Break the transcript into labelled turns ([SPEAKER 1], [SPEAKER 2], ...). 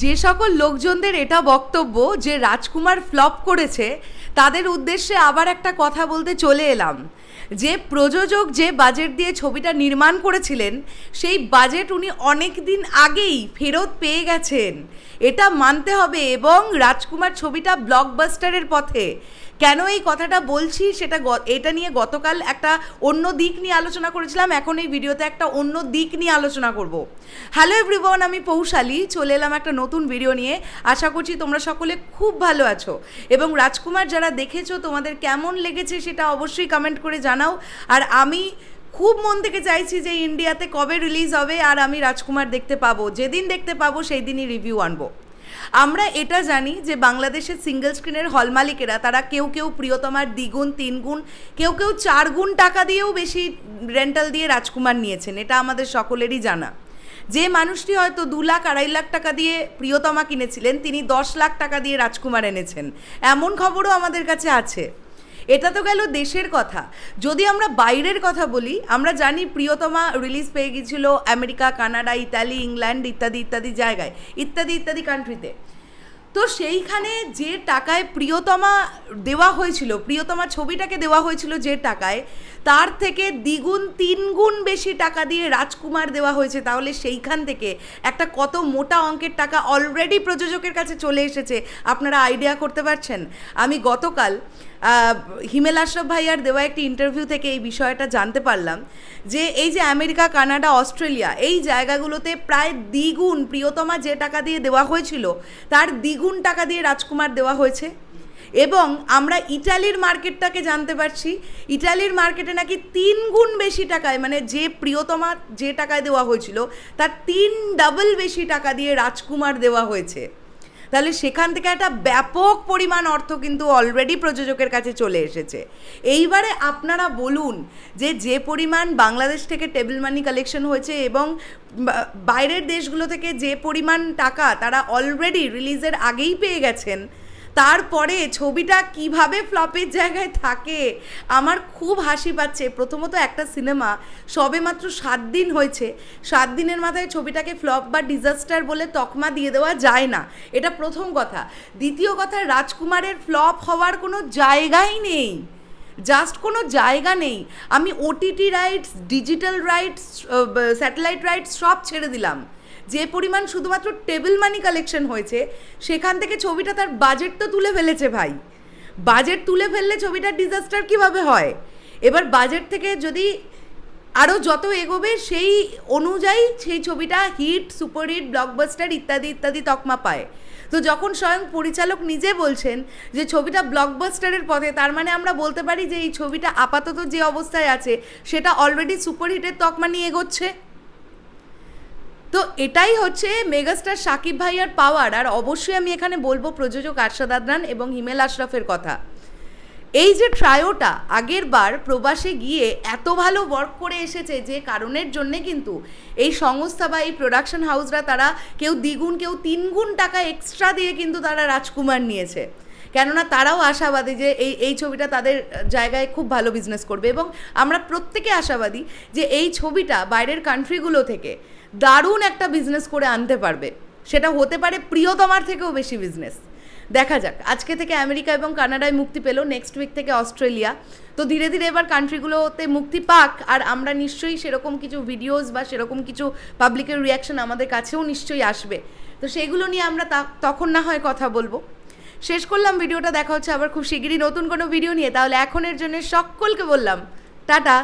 [SPEAKER 1] যে সকল লোকজনদের এটা বক্তব্য যে রাজকুমার ফ্লপ করেছে তাদের উদ্দেশ্যে আবার একটা কথা বলতে চলে এলাম যে প্রযোজক যে বাজেট দিয়ে ছবিটা নির্মাণ করেছিলেন সেই বাজেট উনি অনেক দিন আগেই ফেরত পেয়ে গেছেন এটা মানতে হবে এবং রাজকুমার ছবিটা ব্লকবাস্টারের পথে কেন এই কথাটা বলছি সেটা এটা নিয়ে গতকাল একটা অন্য দিক নিয়ে আলোচনা করেছিলাম এখন এই ভিডিওতে একটা অন্য দিক নিয়ে আলোচনা করব হ্যালো এভরিওয়ান আমি পৌশালী চলে এলাম একটা নতুন ভিডিও নিয়ে আশা করছি তোমরা সকলে খুব ভালো আছো এবং রাজকুমার যারা দেখেছো তোমাদের কেমন লেগেছে সেটা অবশ্যই কমেন্ট করে জানাও আর আমি খুব মন থেকে চাইছি যে ইন্ডিয়াতে কবে রিলিজ হবে আর আমি রাজকুমার দেখতে পাবো যেদিন দেখতে পাবো সেই দিনই রিভিউ আনবো আমরা এটা জানি যে বাংলাদেশের সিঙ্গেল স্ক্রিনের হল মালিকেরা তারা কেউ কেউ প্রিয়তমার দ্বিগুণ তিনগুণ কেউ কেউ চার গুণ টাকা দিয়েও বেশি রেন্টাল দিয়ে রাজকুমার নিয়েছেন এটা আমাদের সকলেরই জানা যে মানুষটি হয়তো দু লাখ আড়াই লাখ টাকা দিয়ে প্রিয়তমা কিনেছিলেন তিনি দশ লাখ টাকা দিয়ে রাজকুমার এনেছেন এমন খবরও আমাদের কাছে আছে এটা তো গেল দেশের কথা যদি আমরা বাইরের কথা বলি আমরা জানি প্রিয়তমা রিলিজ পেয়ে গিয়েছিল আমেরিকা কানাডা ইতালি ইংল্যান্ড ইত্যাদি ইত্যাদি জায়গায় ইত্যাদি ইত্যাদি কান্ট্রিতে তো সেইখানে যে টাকায় প্রিয়তমা দেওয়া হয়েছিল প্রিয়তমা ছবিটাকে দেওয়া হয়েছিল যে টাকায় তার থেকে দ্বিগুণ তিনগুণ বেশি টাকা দিয়ে রাজকুমার দেওয়া হয়েছে তাহলে সেইখান থেকে একটা কত মোটা অঙ্কের টাকা অলরেডি প্রযোজকের কাছে চলে এসেছে আপনারা আইডিয়া করতে পারছেন আমি গতকাল হিমেল আশরফ ভাইয়ার দেওয়া একটি ইন্টারভিউ থেকে এই বিষয়টা জানতে পারলাম যে এই যে আমেরিকা কানাডা অস্ট্রেলিয়া এই জায়গাগুলোতে প্রায় দ্বিগুণ প্রিয়তমা যে টাকা দিয়ে দেওয়া হয়েছিল তার দ্বিগুণ টাকা দিয়ে রাজকুমার দেওয়া হয়েছে এবং আমরা ইটালির মার্কেটটাকে জানতে পারছি ইটালির মার্কেটে নাকি তিন গুণ বেশি টাকায় মানে যে প্রিয়তমা যে টাকায় দেওয়া হয়েছিল তার তিন ডাবল বেশি টাকা দিয়ে রাজকুমার দেওয়া হয়েছে তাহলে সেখান থেকে একটা ব্যাপক পরিমাণ অর্থ কিন্তু অলরেডি প্রযোজকের কাছে চলে এসেছে এইবারে আপনারা বলুন যে যে পরিমাণ বাংলাদেশ থেকে টেবিল মানি কালেকশন হয়েছে এবং বাইরের দেশগুলো থেকে যে পরিমাণ টাকা তারা অলরেডি রিলিজের আগেই পেয়ে গেছেন তারপরে ছবিটা কিভাবে ফ্লপের জায়গায় থাকে আমার খুব হাসি পাচ্ছে প্রথমত একটা সিনেমা সবে মাত্র সাত দিন হয়েছে সাত দিনের মাথায় ছবিটাকে ফ্লপ বা ডিজাস্টার বলে তকমা দিয়ে দেওয়া যায় না এটা প্রথম কথা দ্বিতীয় কথা রাজকুমারের ফ্লপ হওয়ার কোনো জায়গাই নেই জাস্ট কোনো জায়গা নেই আমি OTT rights digital rights satellite rights সব ছেড়ে দিলাম যে পরিমাণ শুধুমাত্র টেবিল মানি কালেকশন হয়েছে সেখান থেকে ছবিটা তার বাজেট তো তুলে ফেলেছে ভাই বাজেট তুলে ফেললে ছবিটার ডিজাস্টার কিভাবে হয় এবার বাজেট থেকে যদি আরও যত এগোবে সেই অনুযায়ী সেই ছবিটা হিট সুপারহিট ব্লকবাস্টার ইত্যাদি ইত্যাদি তকমা পায় তো যখন স্বয়ং পরিচালক নিজে বলছেন যে ছবিটা ব্লকবাস্টারের পথে তার মানে আমরা বলতে পারি যে এই ছবিটা আপাতত যে অবস্থায় আছে সেটা অলরেডি সুপারহিটের তকমা নিয়ে এগোচ্ছে তো এটাই হচ্ছে মেগাস্টার সাকিব ভাইয়ার পাওয়ার আর অবশ্যই আমি এখানে বলবো প্রযোজক আরশাদ আদনান এবং হিমেল আশরাফের কথা এই যে ট্রায়োটা আগের বার প্রবাসে গিয়ে এত ভালো ওয়ার্ক করে এসেছে যে কারণের জন্যে কিন্তু এই সংস্থা বা এই প্রোডাকশন হাউসরা তারা কেউ দ্বিগুণ কেউ তিনগুণ টাকা এক্সট্রা দিয়ে কিন্তু তারা রাজকুমার নিয়েছে কেননা তারাও আশাবাদী যে এই এই ছবিটা তাদের জায়গায় খুব ভালো বিজনেস করবে এবং আমরা প্রত্যেকে আশাবাদী যে এই ছবিটা বাইরের কান্ট্রিগুলো থেকে দারুণ একটা বিজনেস করে আনতে পারবে সেটা হতে পারে প্রিয়তমার থেকেও বেশি বিজনেস দেখা যাক আজকে থেকে আমেরিকা এবং কানাডায় মুক্তি পেল নেক্সট উইক থেকে অস্ট্রেলিয়া তো ধীরে ধীরে এবার কান্ট্রিগুলোতে মুক্তি পাক আর আমরা নিশ্চয়ই সেরকম কিছু ভিডিওস বা সেরকম কিছু পাবলিকের রিয়াকশন আমাদের কাছেও নিশ্চয়ই আসবে তো সেগুলো নিয়ে আমরা তখন না হয় কথা বলবো শেষ করলাম ভিডিওটা দেখা হচ্ছে আবার খুব শিগগিরই নতুন কোনো ভিডিও নিয়ে তাহলে এখনের জন্য সকলকে বললাম টাটা